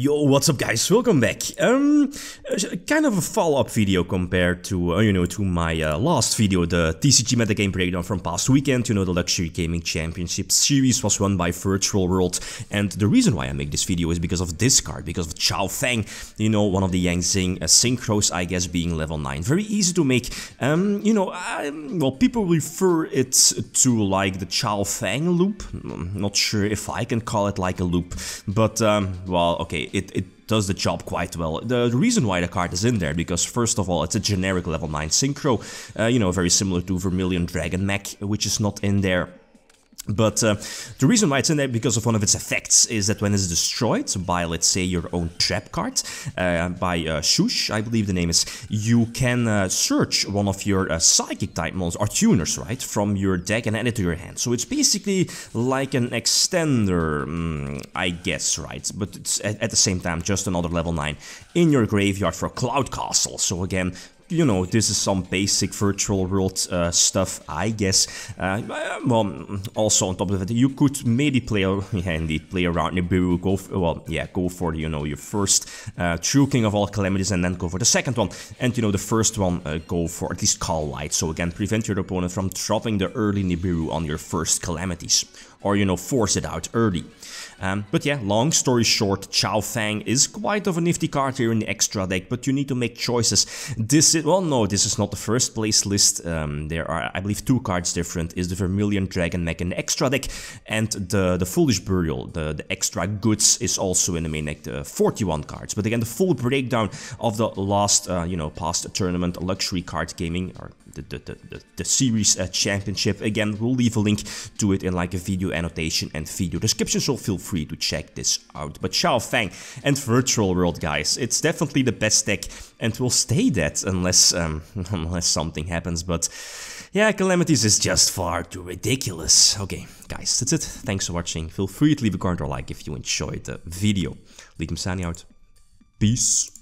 Yo, what's up guys, welcome back. Um, kind of a follow-up video compared to, uh, you know, to my uh, last video, the TCG metagame breakdown from past weekend. You know, the Luxury Gaming Championship series was won by Virtual World. And the reason why I make this video is because of this card, because of Chao Feng. you know, one of the Yangzing uh, Synchros, I guess, being level 9. Very easy to make. Um, you know, well, people refer it to like the Chao Feng loop. I'm mm, not sure if I can call it like a loop, but, um, well, okay, it, it does the job quite well. The reason why the card is in there, because first of all, it's a generic level 9 synchro, uh, you know, very similar to Vermilion Dragon Mech, which is not in there. But uh, the reason why it's in there because of one of its effects is that when it's destroyed by, let's say, your own trap card, uh, by uh, Shush, I believe the name is, you can uh, search one of your uh, psychic type models or tuners, right, from your deck and add it to your hand. So it's basically like an extender, mm, I guess, right? But it's at, at the same time just another level 9 in your graveyard for Cloud Castle. So again, you know, this is some basic virtual world uh, stuff, I guess. Uh, well, also on top of it, you could maybe play, yeah, play around Nibiru, go, for, well, yeah, go for, you know, your first uh, True King of all Calamities and then go for the second one. And, you know, the first one, uh, go for at least Call Light, so again, prevent your opponent from dropping the early Nibiru on your first Calamities. Or, you know, force it out early. Um, but yeah, long story short, Chao Fang is quite of a nifty card here in the extra deck, but you need to make choices. This is, well, no, this is not the first place list. Um, there are, I believe, two cards different. Is the Vermilion Dragon Mech in the extra deck, and the, the Foolish Burial, the, the extra goods, is also in the main deck, the 41 cards. But again, the full breakdown of the last, uh, you know, past tournament, luxury card gaming, or the, the, the, the series uh, championship. Again, we'll leave a link to it in like a video annotation and video description, so feel free free to check this out. But Xiao Fang and Virtual World, guys, it's definitely the best deck and will stay that unless, um, unless something happens, but... Yeah, Calamities is just far too ridiculous. Okay, guys, that's it. Thanks for watching. Feel free to leave a comment or like if you enjoyed the video. Leave him signing out. Peace.